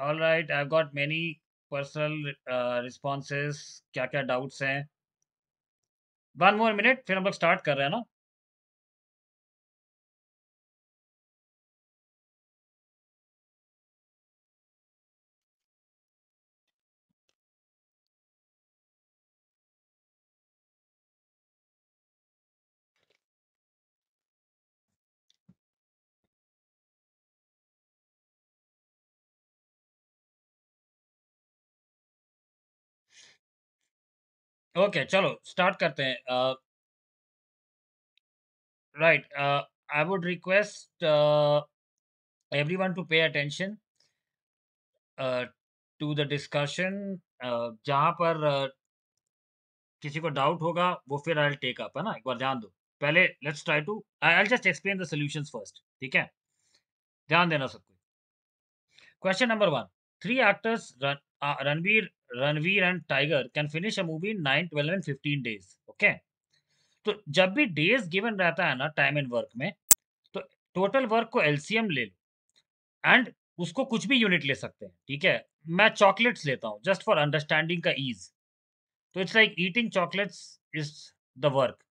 All right I got many personal responses क्या क्या doubts हैं वन मोर मिनट फिर हम लोग स्टार्ट कर रहे हैं ना ओके चलो स्टार्ट करते हैं right I would request everyone to pay attention to the discussion जहां पर uh, किसी को डाउट होगा वो फिर आई टेक अप है ना एक बार ध्यान दो पहले let's try to I just explain the solution first ठीक है ध्यान देना सबको question number one three actors Ranveer Ranveer and Tiger can finish a movie in nine twelve and fifteen days okay तो जब भी डेज गिवन रहता है ना टाइम एंड वर्क में तो टोटल वर्क को एलसीएम ले लो एंड उसको कुछ भी यूनिट ले सकते हैं ठीक है मैं चॉकलेट्स लेता हूँ जस्ट फॉर अंडरस्टैंडिंग का ईज तो it's like eating chocolates is the work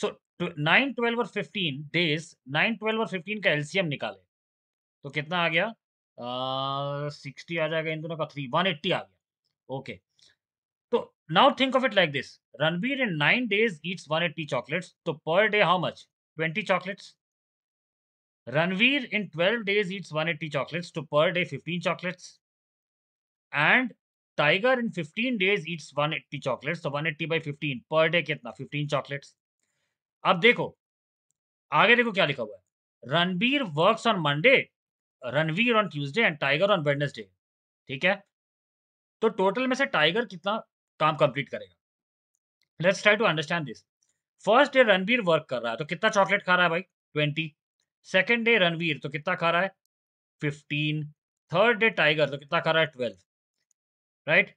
so nine twelve और फिफ्टीन डेज नाइन ट्वेल्व और फिफ्टीन का एलसीएम निकाले तो कितना आ गया सिक्सटी uh, आ जाएगा इन दोनों का थ्री वन एट्टी आ गया ओके तो now think of it like this Ranbir in nine days eats one eighty chocolates तो per day how much twenty chocolates Ranveer in twelve days eats one eighty chocolates to per day fifteen chocolates and Tiger in fifteen days eats one eighty chocolates तो one eighty by fifteen per day कितना fifteen chocolates अब देखो आगे देखो क्या लिखा हुआ है Ranbir work on Monday Ranveer on Tuesday and Tiger on Wednesday ठीक है तो टोटल में से टाइगर कितना काम कंप्लीट करेगा let's try to understand this first day Ranveer work कर रहा है तो कितना चॉकलेट खा रहा है भाई ट्वेंटी सेकेंड डे रणवीर तो कितना खा रहा है फिफ्टीन थर्ड डे टाइगर तो कितना खा रहा है ट्वेल्व राइट right?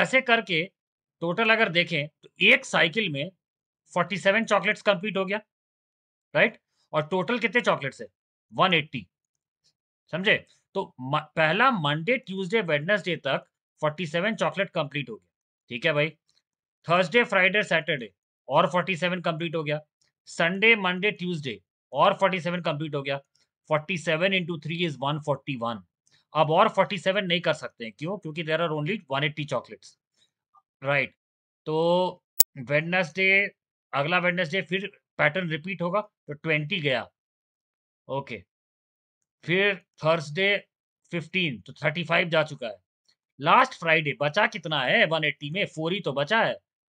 ऐसे करके टोटल अगर देखें तो एक साइकिल में फोर्टी सेवन चॉकलेट्स कंप्लीट हो गया राइट right? और टोटल कितने चॉकलेट्स है वन एट्टी समझे तो पहला मंडे ट्यूसडे वेडनेसडे तक फोर्टी सेवन चॉकलेट कंप्लीट हो गया ठीक है भाई थर्सडे फ्राइडे सैटरडे और फोर्टी सेवन कंप्लीट हो गया संडे मंडे ट्यूसडे और फोर्टी सेवन कंप्लीट हो गया forty seven into three is one forty one अब और फोर्टी सेवन नहीं कर सकते हैं क्यों क्योंकि there are only one eighty chocolates right तो वेडनेसडे अगला वेडनेसडे फिर पैटर्न रिपीट होगा तो ट्वेंटी गया ओके फिर थर्सडे फिफ्टीन तो थर्टी फाइव जा चुका है लास्ट फ्राइडे बचा कितना है 180 में फोर ही तो बचा है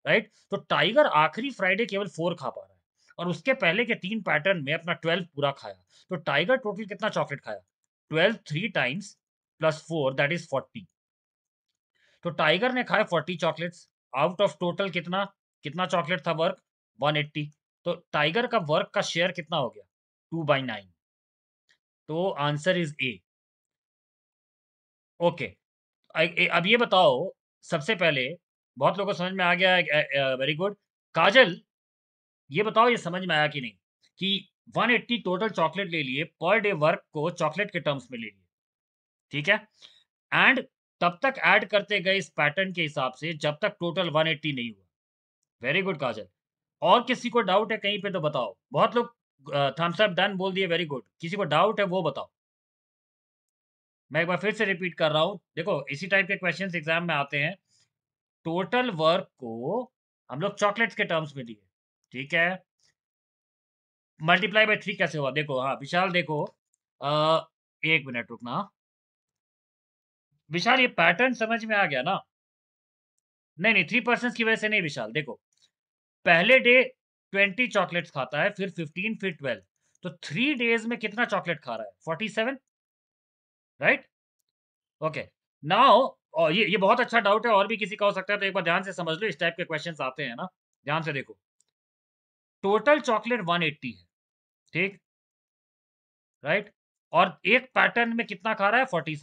राइट तो टाइगर आखिरी फ्राइडे केवल फोर खा पा रहा है और उसके पहले के तीन पैटर्न में अपना ट्वेल्व पूरा खाया तो टाइगर टोटल कितना चॉकलेट खाया twelve three times plus four that is forty तो टाइगर ने खाया forty chocolates out of total कितना कितना चॉकलेट था वर्क वन एट्टी तो टाइगर का वर्क का शेयर कितना हो गया टू बाई नाइन तो आंसर इज ए ओके अब ये बताओ सबसे पहले बहुत लोगों को समझ में आ गया है वेरी गुड काजल ये बताओ ये समझ में आया कि नहीं कि 180 टोटल चॉकलेट ले लिए पर डे वर्क को चॉकलेट के टर्म्स में ले लिए ठीक है एंड तब तक ऐड करते गए इस पैटर्न के हिसाब से जब तक टोटल 180 नहीं हुआ वेरी गुड काजल और किसी को डाउट है कहीं पे तो बताओ बहुत लोग थम्स डन बोल दिए वेरी गुड किसी को डाउट है वो बताओ मैं एक बार फिर से रिपीट कर रहा हूँ देखो इसी टाइप के क्वेश्चन एग्जाम में आते हैं टोटल वर्क को हम लोग चॉकलेट्स के टर्म्स में लिए ठीक है मल्टीप्लाई बाई थ्री कैसे हुआ देखो हाँ विशाल देखो आ, एक मिनट रुकना विशाल ये पैटर्न समझ में आ गया ना नहीं नहीं थ्री पर्सन की वजह से नहीं विशाल देखो पहले डे ट्वेंटी चॉकलेट्स खाता है फिर फिफ्टीन फिर ट्वेल्व तो थ्री डेज में कितना चॉकलेट खा रहा है forty seven right okay now और ये ये बहुत अच्छा डाउट है और भी किसी का हो सकता है तो एक बार ध्यान से समझ लो इस टाइप के क्वेश्चन आते हैं ना ध्यान से देखो टोटल चॉकलेट एट्टी है ठीक राइट और एक पैटर्न में कितना खा रहा है फोर्टी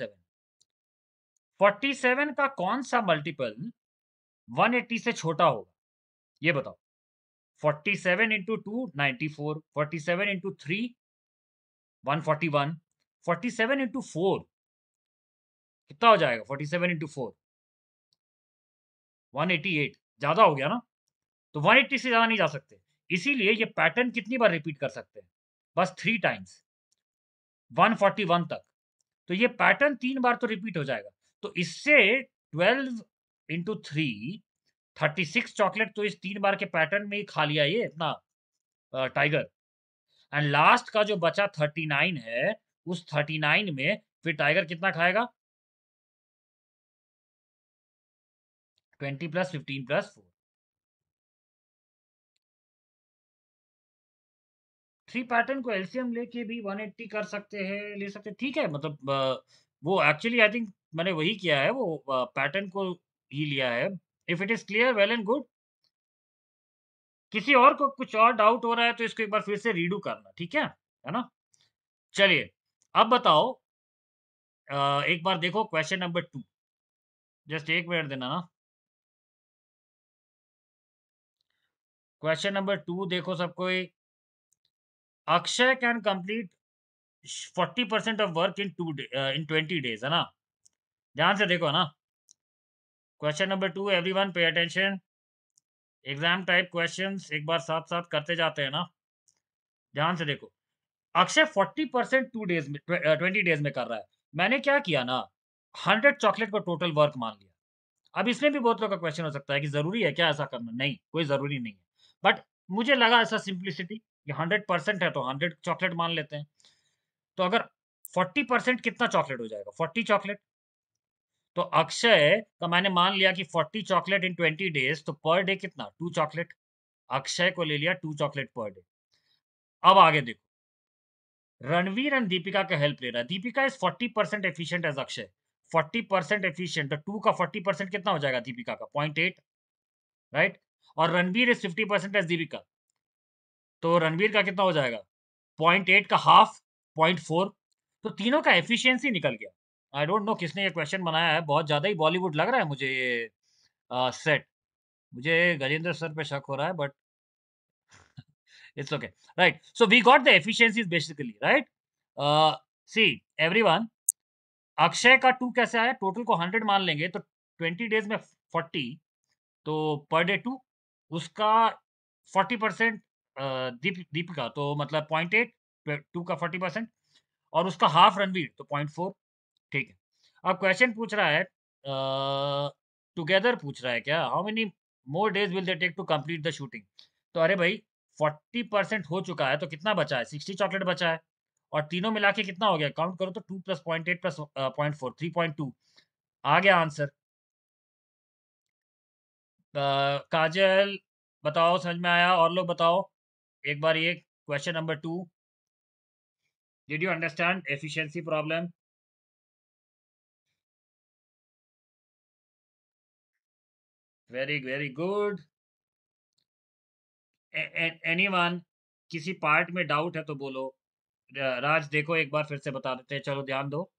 47 का कौन सा मल्टीपल 180 से छोटा होगा ये बताओ 47 into two ninety four forty seven into three one forty one forty seven into four कितना हो जाएगा forty seven into four one eighty eight ज़्यादा हो गया ना तो वन एट्टी से ज़्यादा नहीं जा सकते इसीलिए ये पैटर्न कितनी बार रिपीट कर सकते हैं बस three times one forty one तक तो ये पैटर्न तीन बार तो रिपीट हो जाएगा तो इससे twelve into three thirty six chocolate तो इस तीन बार के पैटर्न में ही खा लिया ये इतना टाइगर एंड लास्ट का जो बचा थर्टी नाइन है उस थर्टी नाइन में फिर टाइगर कितना खाएगा twenty plus fifteen plus four three pattern को एलसीएम लेके भी एट्टी कर सकते हैं ले सकते ठीक है मतलब वो एक्चुअली आई थिंक मैंने वही किया है वो पैटर्न को ही लिया है if it is clear well and good किसी और को कुछ और डाउट हो रहा है तो इसको एक बार फिर से रीडू करना ठीक है है ना चलिए अब बताओ एक बार देखो क्वेश्चन नंबर टू जस्ट एक मिनट देना ना क्वेश्चन नंबर टू देखो सबको Akshay can complete forty percent of work in two in twenty days है ना ध्यान से देखो ना question number two everyone pay attention exam type question एक बार साथ साथ करते जाते हैं ना ध्यान से देखो Akshay forty percent two days में ट्वेंटी डेज uh, में कर रहा है मैंने क्या किया ना हंड्रेड चॉकलेट को टोटल वर्क मान लिया अब इसमें भी बहुत लोग का क्वेश्चन हो सकता है कि जरूरी है क्या ऐसा करना नहीं कोई जरूरी नहीं है बट मुझे लगा ऐसा सिंप्लिसिटी कि हंड्रेड परसेंट है तो हंड्रेड चॉकलेट मान लेते हैं तो अगर फोर्टी परसेंट कितना चॉकलेट हो जाएगा फोर्टी चॉकलेट तो अक्षय का मैंने मान लिया कि forty chocolate in twenty days तो पर डे कितना टू चॉकलेट अक्षय को ले लिया टू चॉकलेट पर डे अब आगे देखो रणवीर एंड दीपिका का हेल्प ले रहा है Deepika is forty percent efficient as Akshay forty percent efficient two का फोर्टी परसेंट कितना हो जाएगा दीपिका का पॉइंट एट राइट और Ranveer is fifty percent as Deepika तो रणवीर का कितना हो जाएगा पॉइंट एट का हाफ पॉइंट फोर तो तीनों का एफिशियंसी निकल गया आई डोंट नो किसने ये क्वेश्चन बनाया है बहुत ज़्यादा ही बॉलीवुड लग रहा है मुझे ये सेट मुझे गजेंद्र सर पे शक हो रहा है but It's okay. Right. So we got the efficiencies basically, right? Uh, see, everyone, Akshay का टू कैसे आया टोटल को हंड्रेड मान लेंगे तो ट्वेंटी डेज में फोर्टी तो पर डे टू उसका फोर्टी परसेंट दीप दीप तो मतलब पॉइंट एट टू का फोर्टी परसेंट और उसका हाफ रणवीर तो पॉइंट फोर ठीक है अब क्वेश्चन पूछ रहा है टुगेदर पूछ रहा है क्या how many more days will they take to complete the shooting तो अरे भाई फोर्टी परसेंट हो चुका है तो कितना बचा है सिक्सटी चॉकलेट बचा है और तीनों मिला के कितना हो गया काउंट करो तो two plus point eight plus point four three point two आ गया आंसर uh, काजल बताओ समझ में आया और लोग बताओ एक बार ये question number two did you understand efficiency problem very very good anyone किसी पार्ट में डाउट है तो बोलो राज देखो एक बार फिर से बता देते हैं चलो ध्यान दो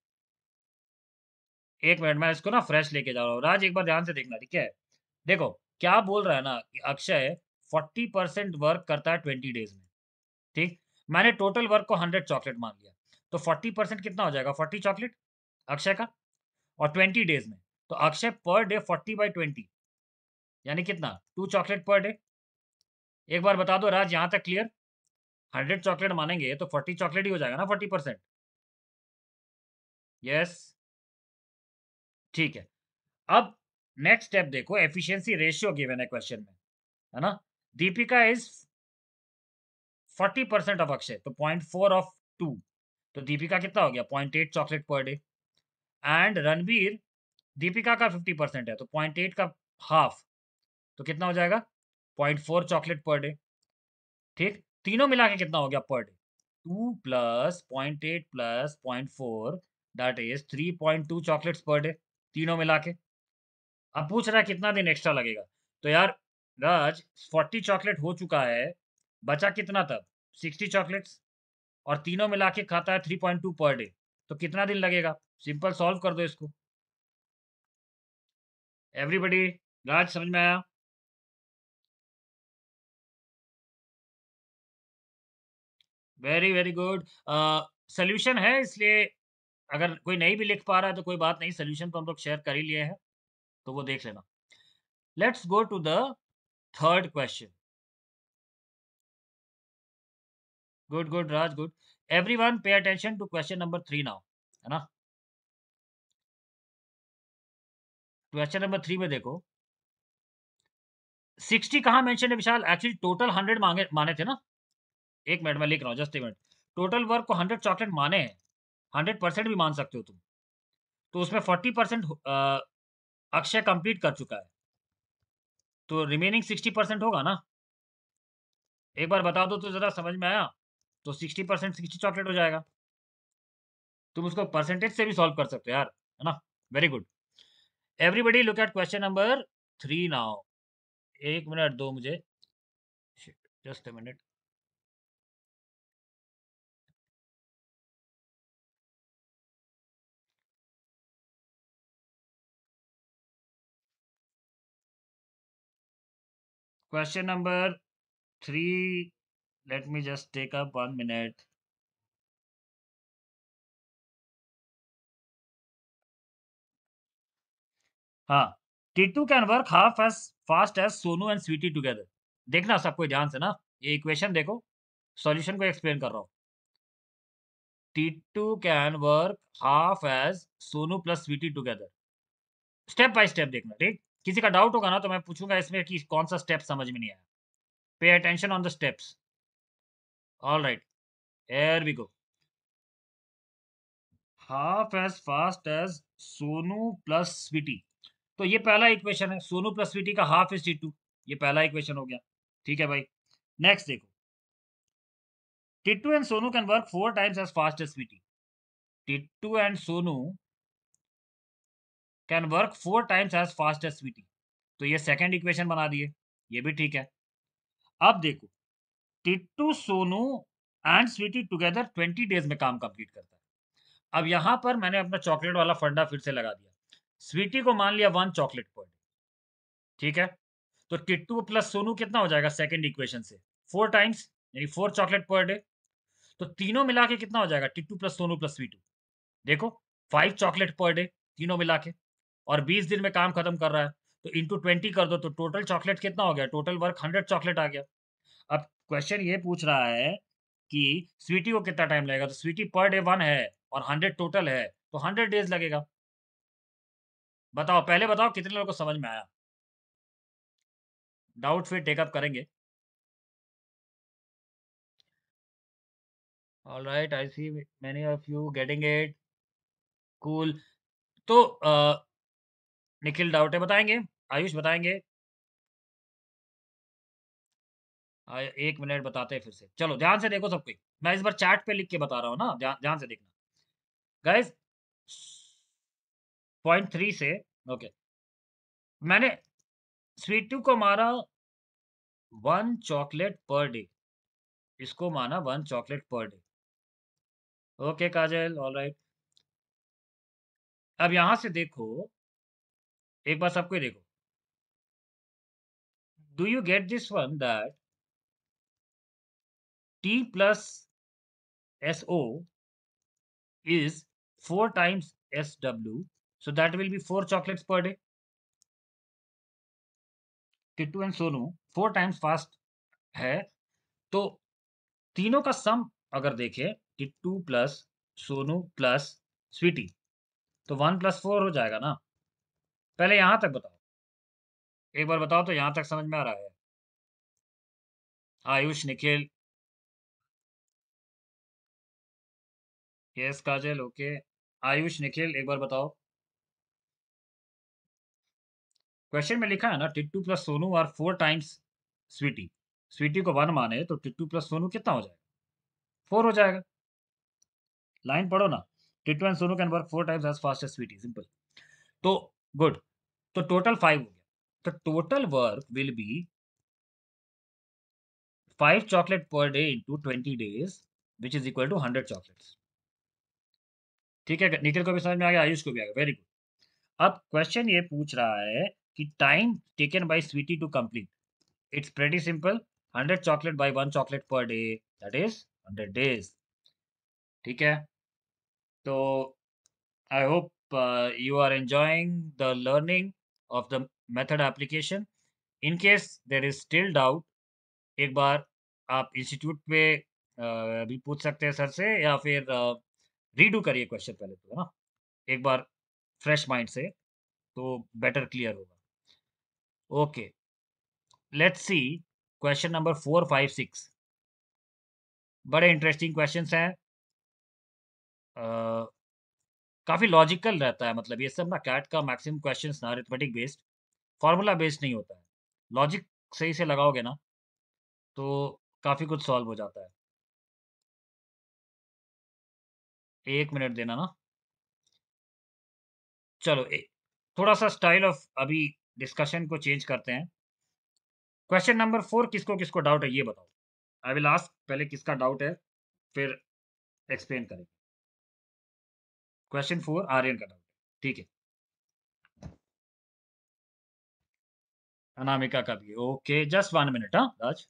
एक मिनट मैं इसको ना फ्रेश लेके जा रहा हूँ राज एक बार ध्यान से देखना ठीक है देखो क्या बोल रहा है ना कि अक्षय फोर्टी परसेंट वर्क करता है ट्वेंटी डेज में ठीक मैंने टोटल वर्क को हंड्रेड चॉकलेट मान लिया तो फोर्टी परसेंट कितना हो जाएगा फोर्टी चॉकलेट अक्षय का और ट्वेंटी डेज में तो Akshay per day forty by twenty यानी कितना टू चॉकलेट पर डे एक बार बता दो राज यहां तक क्लियर हंड्रेड चॉकलेट मानेंगे तो फोर्टी चॉकलेट ही हो जाएगा ना फोर्टी परसेंट यस ठीक है अब नेक्स्ट स्टेप देखो एफिशिएंसी रेशियो गिवन है क्वेश्चन में है ना Deepika is forty percent of Akshay तो पॉइंट फोर ऑफ टू तो दीपिका कितना हो गया point eight chocolate per day and Ranbir Deepika का फिफ्टी परसेंट है तो पॉइंट एट का हाफ तो कितना हो जाएगा point four chocolate per day ठीक तीनों मिला के कितना हो गया per day two plus point eight plus point four that is three point two chocolates per day तीनों मिला के अब पूछ रहा है कितना दिन एक्स्ट्रा लगेगा तो यार राज फोर्टी चॉकलेट हो चुका है बचा कितना तब सिक्सटी चॉकलेट्स और तीनों मिला के खाता है three point two per day तो कितना दिन लगेगा सिंपल सॉल्व कर दो इसको एवरीबडी राज समझ में आया वेरी वेरी गुड सोल्यूशन है इसलिए अगर कोई नहीं भी लिख पा रहा है तो कोई बात नहीं सोल्यूशन तो हम लोग शेयर कर ही लिए हैं तो वो देख लेना let's go to the third question good good Raj good everyone pay attention to question number three now है ना क्वेश्चन नंबर थ्री में देखो सिक्सटी कहाँ मेंशन है विशाल एक्चुअली टोटल हंड्रेड मांगे माने थे ना एक मिनट में लिख रहा हूँ जस्ट एक मिनट टोटल वर्क को हंड्रेड चॉकलेट माने हैं हंड्रेड परसेंट भी मान सकते हो तुम तो उसमें फोर्टी परसेंट अक्षय कंप्लीट कर चुका है तो रिमेनिंग सिक्सटी परसेंट होगा ना एक बार बता दो तो ज़रा समझ में आया तो सिक्सटी परसेंट सिक्सटी चॉकलेट हो जाएगा तुम उसको परसेंटेज से भी सॉल्व कर सकते हो यार है ना very good everybody look at question number three now एक मिनट दो मुझे just a minute question number three let me just take up one minute हाँ Titu can work half as fast as Sonu and Sweety together देखना सबको ध्यान से ना ये इक्वेशन देखो सॉल्यूशन को एक्सप्लेन कर रहा हूं Titu can work half as Sonu plus Sweety together step by step देखना ठीक किसी का डाउट होगा ना तो मैं पूछूंगा इसमें कि कौन सा स्टेप समझ में नहीं आया pay attention on the steps all right here we go half as fast as Sonu plus Sweety तो ये पहला इक्वेशन है सोनू प्लस स्वीटी का हाफ इज टी टू ये पहला इक्वेशन हो गया ठीक है भाई नेक्स्ट देखो Tittu and Sonu can work four times as fast as Sweety Tittu and Sonu can work four times as fast as we तो ये सेकेंड इक्वेशन बना दिए ये भी ठीक है अब देखो Tittu Sonu and Sweety together twenty days में काम कंप्लीट करता है अब यहाँ पर मैंने अपना चॉकलेट वाला फंडा फिर से लगा दिया स्वीटी को मान लिया वन चॉकलेट पर ठीक है तो टिट्टू प्लस सोनू कितना हो जाएगा सेकेंड इक्वेशन से फोर टाइम्स यानी फोर चॉकलेट पर डे तो तीनों मिला के कितना हो जाएगा टिट्टू प्लस सोनू प्लस स्वीटू देखो फाइव चॉकलेट पर डे तीनों मिला के और बीस दिन में काम खत्म कर रहा है तो इंटू ट्वेंटी कर दो तो टोटल चॉकलेट कितना हो गया टोटल वर्क हंड्रेड चॉकलेट आ गया अब क्वेश्चन ये पूछ रहा है कि स्वीटी को कितना टाइम लगेगा तो स्वीटी पर डे वन है और हंड्रेड टोटल है तो हंड्रेड डेज लगेगा बताओ पहले बताओ कितने लोगों को समझ में आया डाउट फिर टेकअप करेंगे all right I see many of you getting it cool तो निखिल डाउटे बताएंगे आयुष बताएंगे एक मिनट बताते हैं फिर से चलो ध्यान से देखो सब कोई मैं इस बार चार्ट पे लिख के बता रहा हूँ ना ध्यान से देखना गाइस पॉइंट थ्री से ओके मैंने स्वीटू को मारा वन चॉकलेट पर डे इसको माना one chocolate per day okay Kajal all right अब यहां से देखो एक बार सबको देखो do you get this one that T plus S O is four times S W so that will be four chocolates per day Kittu and Sonu four times fast है तो तीनों का सम अगर देखे किट्टू प्लस सोनू प्लस स्वीटी तो वन प्लस फोर हो जाएगा ना पहले यहां तक बताओ एक बार बताओ तो यहां तक समझ में आ रहा है आयुष निखिल यस काजल ओके आयुष निखिल एक बार बताओ क्वेश्चन में लिखा है ना टिट्टू प्लस सोनू और फोर टाइम्स स्वीटी स्वीटी को वन माने तो टिट्टू प्लस सोनू कितना हो जाएगा फोर हो जाएगा लाइन पढ़ो ना Tittu and Sonu can work four times as fast as Sweety simple तो गुड तो टोटल फाइव हो गया तो total work will be five chocolate per day into twenty days which is equal to hundred chocolate ठीक है निखिल को भी समझ में आ गया आयुष को भी आ गया वेरी गुड अब क्वेश्चन ये पूछ रहा है कि time taken by Sweety to complete it's very simple hundred chocolate by one chocolate per day that is hundred days ठीक है तो I hope you are enjoying the learning of the method application in case there is still doubt एक बार आप institute पे भी पूछ सकते हैं सर से या फिर रीडू करिए क्वेश्चन पहले तो है ना एक बार फ्रेश माइंड से तो बेटर क्लियर होगा okay let's see question number four five six बड़े इंटरेस्टिंग क्वेश्चंस हैं काफ़ी लॉजिकल रहता है मतलब ये सब ना कैट का मैक्सिमम क्वेश्चन ना अरिथमेटिक बेस्ड फार्मूला बेस्ड नहीं होता है लॉजिक सही से लगाओगे ना तो काफ़ी कुछ सॉल्व हो जाता है एक मिनट देना ना चलो ए, थोड़ा सा स्टाइल ऑफ अभी डिस्कशन को चेंज करते हैं क्वेश्चन नंबर फोर किसको किसको डाउट है ये बताओ आई विल आस्क पहले किसका डाउट है फिर एक्सप्लेन करेंगे क्वेश्चन फोर आर्यन का डाउट ठीक है अनामिका का भी ओके जस्ट वन मिनट हाँ राज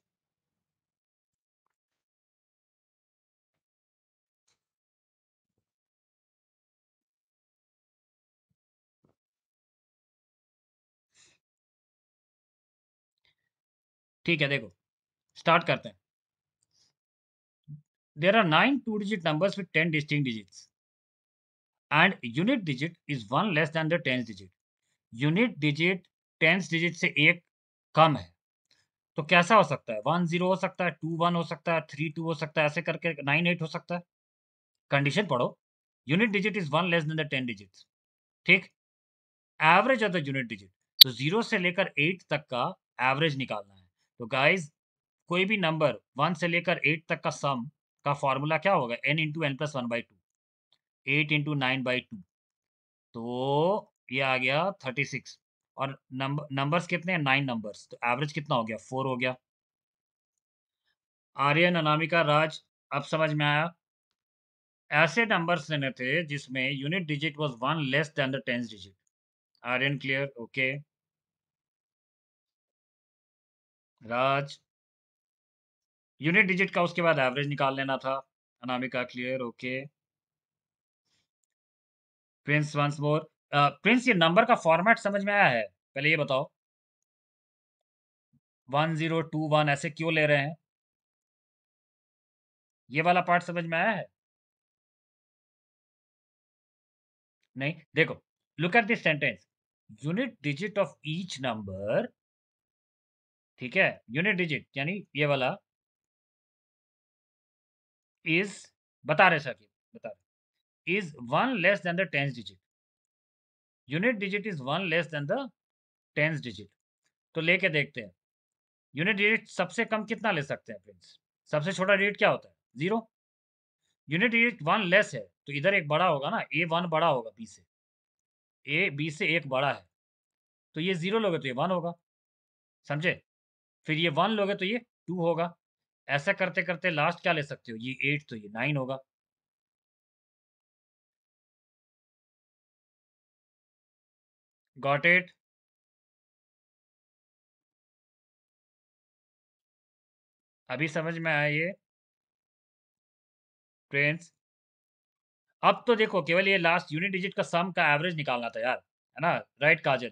ठीक है देखो स्टार्ट करते हैं there are nine two digit numbers with ten distinct digits and unit digit is one less than the tens unit digit tens digit से एक कम है तो कैसा हो सकता है वन जीरो हो सकता है टू वन हो सकता है थ्री टू हो सकता है ऐसे करके नाइन एट हो सकता है कंडीशन पढ़ो unit digit is one less than the ten digit ठीक average of the unit digit तो जीरो से लेकर एट तक का एवरेज निकालना है तो गाइज कोई भी नंबर वन से लेकर एट तक का सम का फॉर्मूला क्या होगा N into N plus one by two eight into nine by two तो ये आ गया थर्टी सिक्स और नंबर नंबर्स कितने हैं नाइन नंबर्स तो एवरेज कितना हो गया फोर हो गया आर्यन अनामिका राज अब समझ में आया ऐसे नंबर्स लेने थे जिसमें unit digit was one less than the tens digit Aryan clear okay Raj unit digit का उसके बाद एवरेज निकाल लेना था Anamika clear okay okay. Prince once more Prince ये नंबर का फॉर्मेट समझ में आया है पहले ये बताओ वन जीरो टू वन ऐसे क्यों ले रहे हैं ये वाला पार्ट समझ में आया है नहीं देखो look at this sentence unit digit of each number ठीक है यूनिट डिजिट यानी ये वाला इज बता रहे सर बता रहे is one less than the tens digit. Unit digit is 1 less than the tens digit. तो लेके देखते हैं यूनिट डिजिट सबसे कम कितना ले सकते हैं फ्रेंड्स सबसे छोटा डिजिट क्या होता है zero unit digit one less है तो इधर एक बड़ा होगा ना ए वन बड़ा होगा बी से ए बी से एक बड़ा है तो ये जीरो लोगे तो ये वन होगा समझे फिर ये वन लोगे तो ये टू होगा ऐसा करते करते लास्ट क्या ले सकते हो ये एट तो ये नाइन होगा Got it? अभी समझ में आया ये ट्रेंड्स अब तो देखो केवल ये लास्ट यूनिट डिजिट का सम का एवरेज निकालना था यार है ना राइट काजल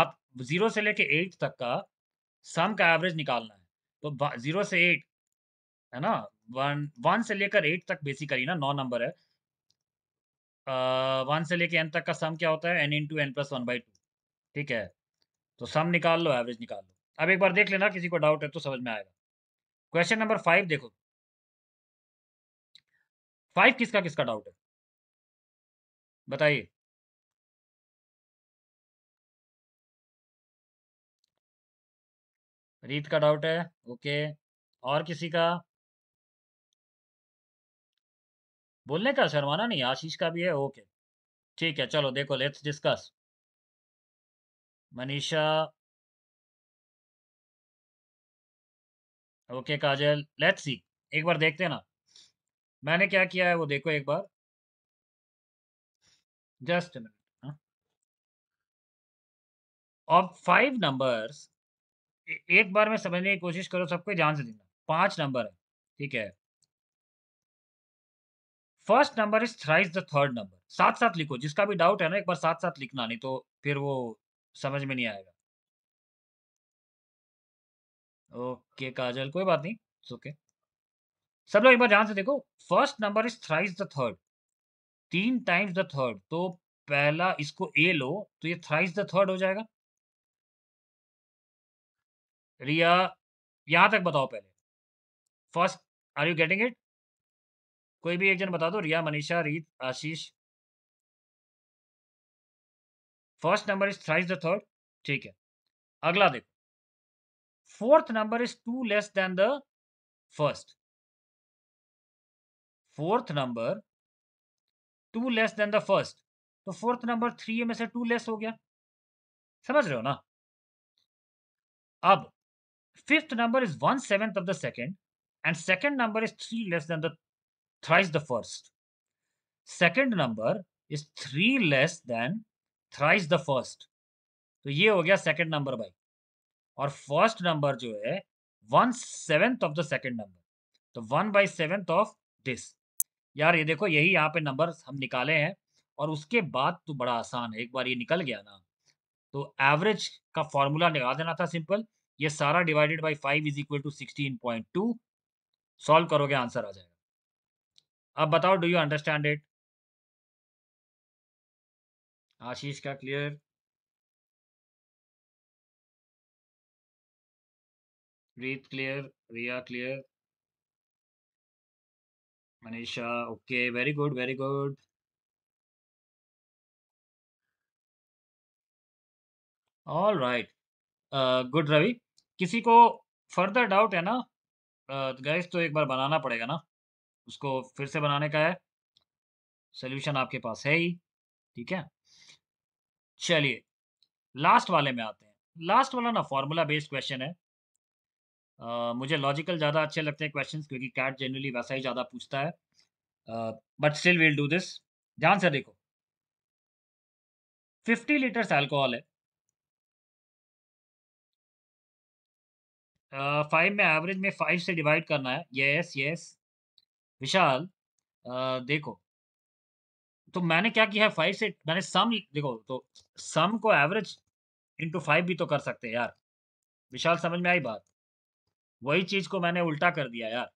आप जीरो से लेके एट तक का सम का एवरेज निकालना है तो जीरो से एट है ना वन वन से लेकर एट तक बेसिकली ना नौ नंबर है वन से लेके एन तक का सम क्या होता है N in two N plus one by two ठीक है तो सम निकाल लो एवरेज निकाल लो अब एक बार देख लेना किसी को डाउट है तो समझ में आएगा क्वेश्चन नंबर फाइव देखो फाइव किसका किसका डाउट है बताइए रीत का डाउट है ओके और किसी का बोलने का शर्माना नहीं आशीष का भी है ओके ठीक है चलो देखो let's discuss Manisha okay Kajal let's see एक बार देखते हैं ना मैंने क्या किया है वो देखो एक बार just minute of five numbers एक बार में समझने की कोशिश करो सबको ध्यान से देखना पांच नंबर है ठीक है first number is thrice the third number साथ साथ लिखो जिसका भी डाउट है ना एक बार साथ साथ लिखना नहीं तो फिर वो समझ में नहीं आएगा ओके काजल कोई बात नहीं ओके सब लोग एक बार ध्यान से देखो first number is thrice the third तीन टाइम्स द थर्ड तो पहला इसको ए लो तो ये थ्राइज द थर्ड हो जाएगा रिया यहां तक बताओ पहले first are you getting it कोई भी एक जन बता दो Riya Manisha Reet Ashish first number is thrice the third ठीक है अगला देखो fourth number is two less than the first fourth number two less than the first तो फोर्थ नंबर थ्री में से टू लेस हो गया समझ रहे हो ना अब fifth number is one seventh of the second, and second number is three less than the thrice the first. Second number is three less than thrice the first तो ये हो गया सेकंड नंबर भाई और फर्स्ट नंबर जो है one seventh of the second number तो one by seventh of this यार ये देखो यही यहाँ पे नंबर हम निकाले हैं और उसके बाद तो बड़ा आसान है एक बार ये निकल गया ना तो एवरेज का फॉर्मूला निकाल देना था सिंपल ये सारा divided by five is equal to sixteen point two solve करोगे आंसर आ जाएगा अब बताओ do you understand it Ashish का clear Preet clear Riya clear Manisha okay very good very good all right good Ravi किसी को फर्दर डाउट है ना गैस uh, तो एक बार बनाना पड़ेगा ना उसको फिर से बनाने का है सोल्यूशन आपके पास है ही ठीक है चलिए लास्ट वाले में आते हैं लास्ट वाला ना फॉर्मूला बेस्ड क्वेश्चन है आ, मुझे लॉजिकल ज़्यादा अच्छे लगते हैं क्वेश्चंस क्योंकि कैट जनरली वैसा ही ज़्यादा पूछता है but still will do this ध्यान से देखो 50 लीटर्स अल्कोहल है फाइव uh, में एवरेज में फाइव से डिवाइड करना है यस यस विशाल uh, देखो तो मैंने क्या किया है फाइव से मैंने सम देखो तो सम को एवरेज इंटू फाइव भी तो कर सकते हैं यार विशाल समझ में आई बात वही चीज को मैंने उल्टा कर दिया यार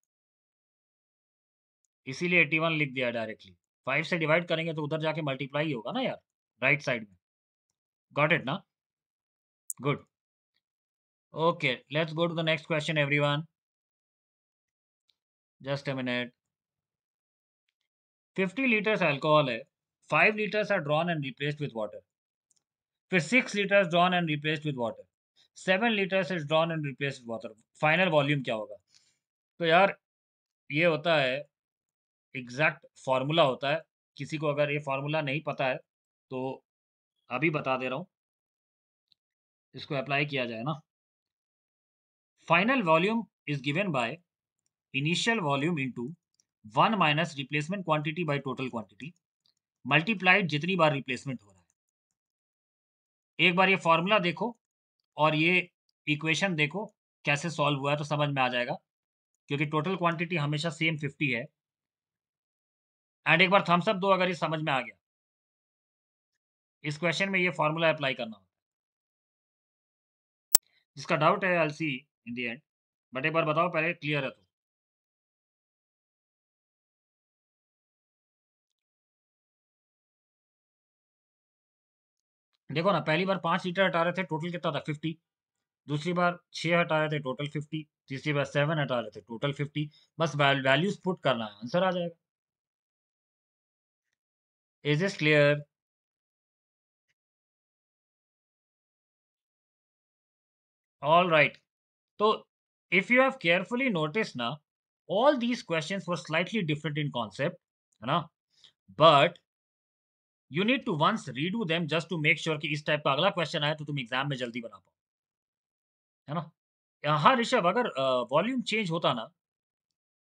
इसीलिए एटी वन लिख दिया डायरेक्टली फाइव से डिवाइड करेंगे तो उधर जाके मल्टीप्लाई होगा ना यार राइट साइड में गॉट इट ना good okay let's go to the next question everyone just a minute 50 liters alcohol है 5 liters are drawn and replaced with water फिर 6 liters drawn and replaced with water 7 liters is drawn and replaced with water final volume क्या होगा तो यार ये होता है exact formula होता है किसी को अगर ये फार्मूला नहीं पता है तो अभी बता दे रहा हूँ इसको अप्लाई किया जाए ना final volume is given by initial volume into one minus replacement quantity by total quantity multiplied जितनी बार रिप्लेसमेंट हो रहा है एक बार ये फॉर्मूला देखो और ये इक्वेशन देखो कैसे सॉल्व हुआ है तो समझ में आ जाएगा क्योंकि टोटल क्वांटिटी हमेशा सेम फिफ्टी है एंड एक बार थम्सअप दो अगर ये समझ में आ गया इस क्वेश्चन में ये फॉर्मूला अप्लाई करना होता है जिसका डाउट है L C in the end but एक बार बताओ पहले क्लियर है तो देखो ना पहली बार पांच लीटर हटा रहे थे टोटल कितना था फिफ्टी दूसरी बार छह हटा रहे थे टोटल फिफ्टी तीसरी बार सेवन हटा रहे थे टोटल फिफ्टी बस वैल्यूज पुट करना है आंसर आ जाएगा is is clear all right तो if you have carefully notice ना all these question for slightly different in concept है ना but you need to once redo them just to make sure कि इस टाइप का अगला क्वेश्चन आया तो तुम एग्जाम में जल्दी बना पाओ है ना हाँ ऋषभ अगर वॉल्यूम चेंज होता ना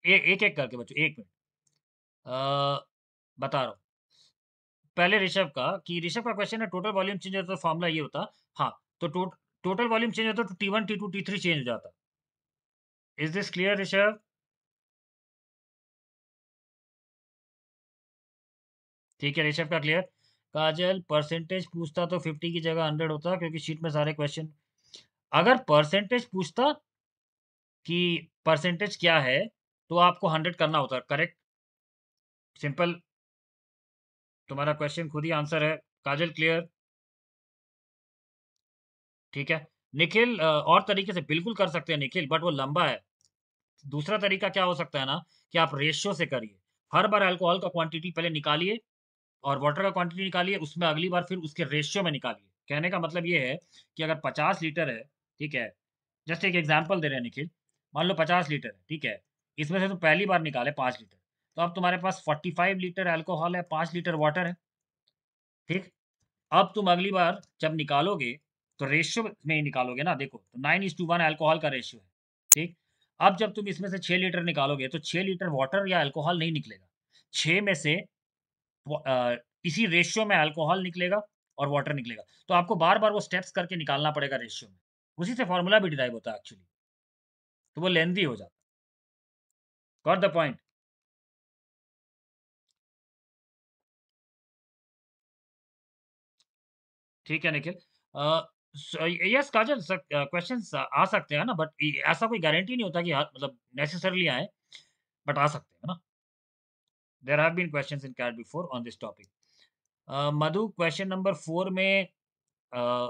ए, एक एक करके बच्चों एक मिनट बता रहा हूँ पहले ऋषभ का कि ऋषभ का क्वेश्चन है टोटल वॉल्यूम चेंज होता तो फॉर्मूला ये होता हाँ तो टोटल वॉल्यूम चेंज होता तो T one T two T three change हो जाता इज दिस क्लियर ऋषभ ठीक है ऋषभ का क्लियर काजल परसेंटेज पूछता तो फिफ्टी की जगह हंड्रेड होता क्योंकि शीट में सारे क्वेश्चन अगर परसेंटेज पूछता कि परसेंटेज क्या है तो आपको हंड्रेड करना होता करेक्ट सिंपल तुम्हारा क्वेश्चन खुद ही आंसर है काजल क्लियर ठीक है निखिल और तरीके से बिल्कुल कर सकते हैं निखिल बट वो लंबा है दूसरा तरीका क्या हो सकता है ना कि आप रेशियो से करिए हर बार अल्कोहल का क्वांटिटी पहले निकालिए और वाटर का क्वांटिटी निकालिए उसमें अगली बार फिर उसके रेशियो में निकालिए कहने का मतलब ये है कि अगर पचास लीटर है ठीक है जस्ट एक एग्जाम्पल दे रहे हैं निखिल मान लो पचास लीटर है ठीक है इसमें से तुम पहली बार निकाले पाँच लीटर तो अब तुम्हारे पास फोर्टी फाइव लीटर एल्कोहल है पाँच लीटर वाटर है ठीक अब तुम अगली बार जब निकालोगे तो रेशियो में ही निकालोगे ना देखो तो nine is to one alcohol का रेशियो है ठीक अब जब तुम इसमें से छः लीटर निकालोगे तो छः लीटर वाटर या एल्कोहल नहीं निकलेगा छः में से इसी रेशियो में अल्कोहल निकलेगा और वाटर निकलेगा तो आपको बार बार वो स्टेप्स करके निकालना पड़ेगा रेशियो में उसी से फॉर्मूला भी डिराइव होता है एक्चुअली तो वो लेंदी हो जाता गॉट द पॉइंट ठीक है निखिल यस काजल क्वेश्चन आ सकते हैं ना बट ऐसा कोई गारंटी नहीं होता कि हाँ, मतलब नेसेसरली आए बट आ सकते हैं ना there have been question in CAT before on this topic Madhu question number four में uh,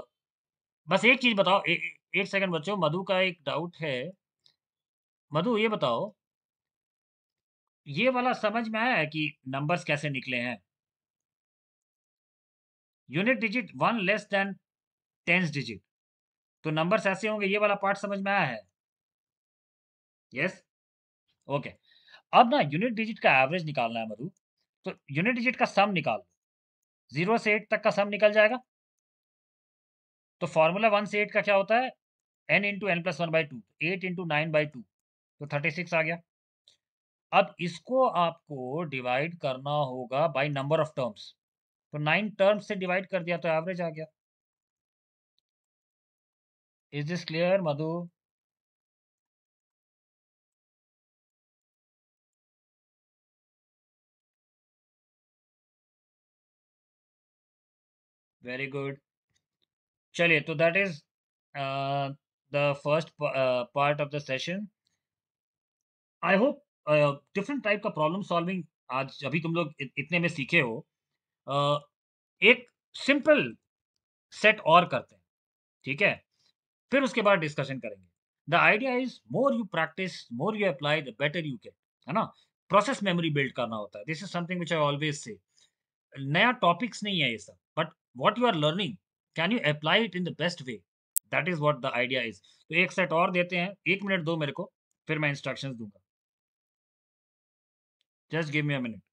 बस एक चीज़ बताओ ए, एक सेकंड बच्चों मधु का एक डाउट है मधु ये बताओ ये वाला समझ में आया है कि नंबर्स कैसे निकले हैं unit digit one less than tens digit तो नंबर्स ऐसे होंगे ये वाला पार्ट समझ में आया है यस yes? Okay okay. अब ना यूनिट डिजिट का एवरेज निकालना है मधु तो यूनिट डिजिट का सम निकाल लो जीरो से एट तक का सम निकल जाएगा तो फॉर्मूला वन से एट का क्या होता है N into N plus one by two eight into nine by two तो थर्टी सिक्स आ गया अब इसको आपको डिवाइड करना होगा बाय नंबर ऑफ टर्म्स तो नाइन टर्म्स से डिवाइड कर दिया तो एवरेज आ गया is this clear Madhu very good चलिए तो that is the first part of the session I hope different type का प्रॉब्लम सॉल्विंग आज अभी तुम लोग इतने में सीखे हो uh, एक सिंपल सेट और करते हैं ठीक है फिर उसके बाद डिस्कशन करेंगे the idea is more you practice more you apply the better you can है ना प्रोसेस मेमोरी बिल्ड करना होता है this is something which I always say नया टॉपिक्स नहीं है ये सब what you are learning can you apply it in the best way that is what the idea is तो एक सेट और देते हैं एक मिनट दो मेरे को फिर मैं इंस्ट्रक्शन दूंगा just give me a minute